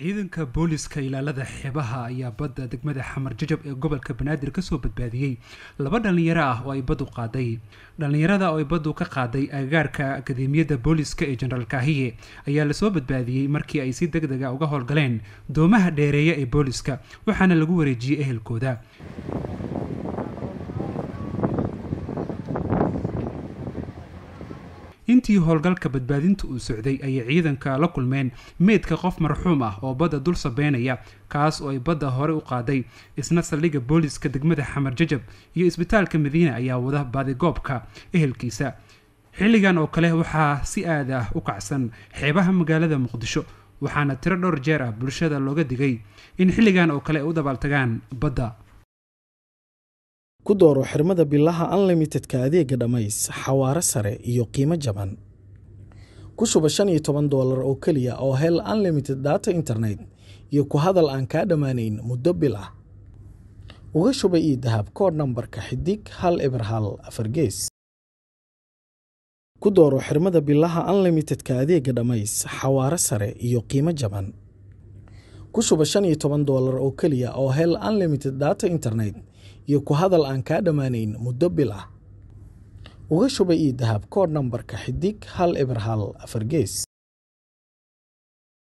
ciidanka booliska ilaalada xeebaha ayaa badda degmada xamar jajab ee gobolka banaadir kasoo badbaadiyey laba dhallinyaro ah oo ay baddu qaaday dhallinyarada oo ay baddu ka qaaday agagaarka akademiyadda booliska ee jeneraal kahiye ayaa lasoo badbaadiyey markii ay si deg dega ah uga howlgaleen doomaha dheereeya ee booliiska waxaana lagu wareejiyey ehelkooda intii howlgalka badbaadinta uu socday ayay ciidanka la kulmeen meydka qof marxuum ah oo badda dul sabeynaya kaas oo ay badda hore u qaaday isna saldhigga booliska degmada xamar jajab iyo isbitaalka madiina ayaa wada baaday goobka ehelkiisa xilligan oo kale waxaa si aad ah u kacsan xeebaha magaalada muqdisho waxaana tiro dhowr jeer ah bulshada looga digay in xilligan oo kale ay u dabaaltagaan badda ku dooro xirmada billaha unlimitedka adeega dhammays xawaare sare iyo qiimo jaban ku shuba shan iyo toban doolar oo keliya oo hel unlimited data internet iyo ku hadal aan kaa dhammaanayn muddo bil ah uga shuba io dahab kood nambarka xidig hal eber hal afar gees ku dooro xirmada billaha unlimitedka adeega dhammays xawaare sare iyo qiimo jaban ku shuba shan iyo toban doolar oo keliya oo hel unlimited data internet iyo ku hadal aan kaa dhammaanayn muddo bil ah. Uga shubay iyo dahab koor nambarka xidig hal eber hal afar gees